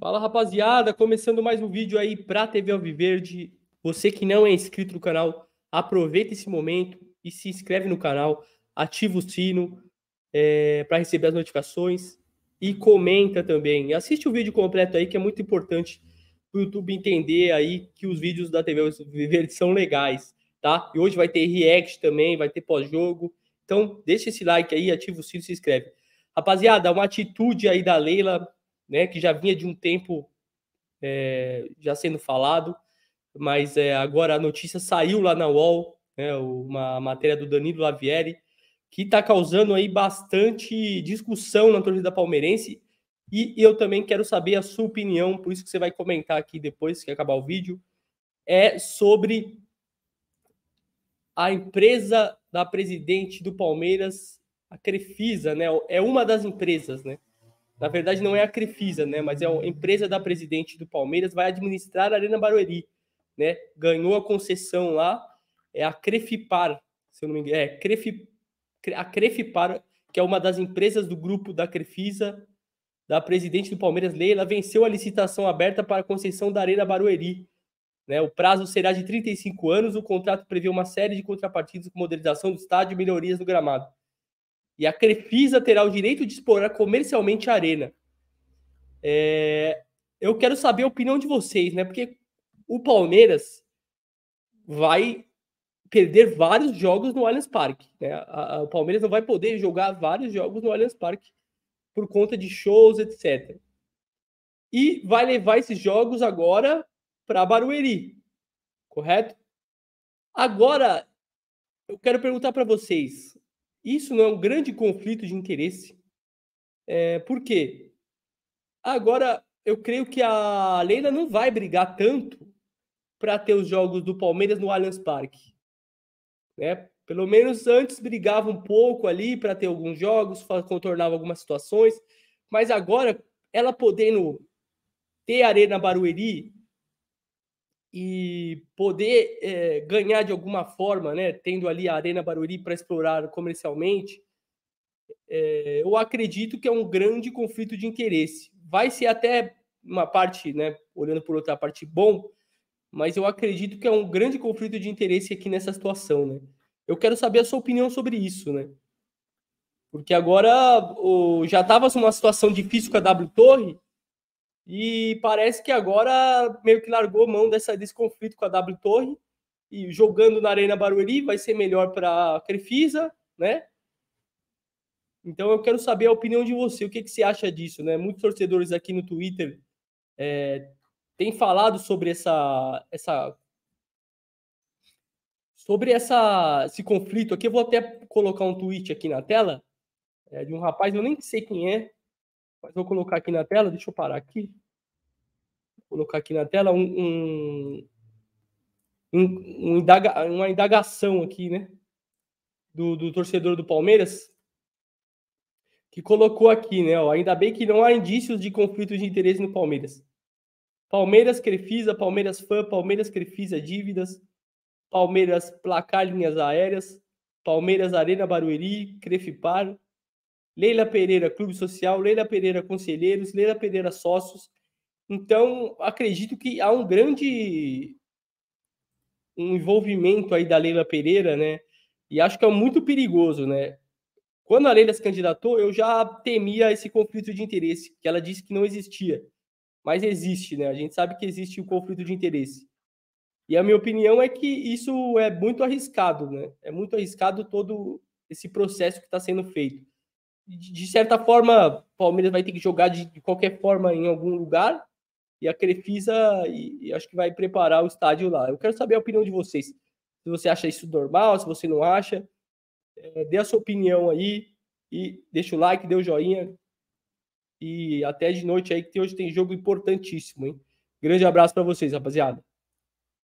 Fala rapaziada, começando mais um vídeo aí pra TV Alviverde. Você que não é inscrito no canal, aproveita esse momento e se inscreve no canal, ativa o sino é, para receber as notificações e comenta também. Assiste o vídeo completo aí que é muito importante para o YouTube entender aí que os vídeos da TV Alviverde são legais, tá? E hoje vai ter react também, vai ter pós-jogo. Então deixa esse like aí, ativa o sino e se inscreve. Rapaziada, uma atitude aí da Leila né, que já vinha de um tempo é, já sendo falado, mas é, agora a notícia saiu lá na UOL, né, uma matéria do Danilo Lavieri, que está causando aí bastante discussão na torcida palmeirense, e eu também quero saber a sua opinião, por isso que você vai comentar aqui depois que acabar o vídeo, é sobre a empresa da presidente do Palmeiras, a Crefisa, né? É uma das empresas, né? na verdade não é a Crefisa, né, mas é a empresa da presidente do Palmeiras, vai administrar a Arena Barueri, né, ganhou a concessão lá, é a Crefipar, se eu não me engano, é a Crefipar, que é uma das empresas do grupo da Crefisa, da presidente do Palmeiras, Leila, venceu a licitação aberta para a concessão da Arena Barueri, né, o prazo será de 35 anos, o contrato prevê uma série de contrapartidas com modernização do estádio e melhorias no gramado. E a Crefisa terá o direito de explorar comercialmente a arena. É, eu quero saber a opinião de vocês, né? Porque o Palmeiras vai perder vários jogos no Allianz Parque. Né? A, a, o Palmeiras não vai poder jogar vários jogos no Allianz Parque por conta de shows, etc. E vai levar esses jogos agora para Barueri, correto? Agora, eu quero perguntar para vocês: isso não é um grande conflito de interesse. É, por quê? Agora, eu creio que a Leila não vai brigar tanto para ter os jogos do Palmeiras no Allianz Parque. Né? Pelo menos antes brigava um pouco ali para ter alguns jogos, contornava algumas situações, mas agora ela podendo ter Arena Barueri e poder é, ganhar de alguma forma, né, tendo ali a Arena Barueri para explorar comercialmente, é, eu acredito que é um grande conflito de interesse. Vai ser até uma parte, né, olhando por outra parte, bom, mas eu acredito que é um grande conflito de interesse aqui nessa situação, né? Eu quero saber a sua opinião sobre isso, né? Porque agora o, já estava numa situação difícil com a W Torre, e parece que agora meio que largou mão dessa, desse conflito com a W Torre e jogando na Arena Barueri vai ser melhor para a Crefisa, né? Então eu quero saber a opinião de você, o que, que você acha disso, né? Muitos torcedores aqui no Twitter é, têm falado sobre essa, essa sobre essa, esse conflito aqui. Eu vou até colocar um tweet aqui na tela é, de um rapaz, eu nem sei quem é, mas vou colocar aqui na tela, deixa eu parar aqui. Vou colocar aqui na tela um, um, um indaga, uma indagação aqui, né? Do, do, torcedor do Palmeiras, que colocou aqui, né? Ó, ainda bem que não há indícios de conflito de interesse no Palmeiras. Palmeiras Crefisa, Palmeiras Fã, Palmeiras Crefisa Dívidas, Palmeiras Placar Linhas Aéreas, Palmeiras Arena Barueri, Crefipar, Leila Pereira Clube Social, Leila Pereira Conselheiros, Leila Pereira Sócios. Então, acredito que há um grande um envolvimento aí da Leila Pereira, né? E acho que é muito perigoso, né? Quando a Leila se candidatou, eu já temia esse conflito de interesse, que ela disse que não existia. Mas existe, né? A gente sabe que existe o conflito de interesse. E a minha opinião é que isso é muito arriscado, né? É muito arriscado todo esse processo que está sendo feito de certa forma, o Palmeiras vai ter que jogar de, de, qualquer forma em algum lugar. E a Crefisa e, e acho que vai preparar o estádio lá. Eu quero saber a opinião de vocês. Se você acha isso normal, se você não acha. É, dê a sua opinião aí. E deixa o like, dê o joinha. E até de noite aí, que hoje tem jogo importantíssimo, hein? Grande abraço para vocês, rapaziada.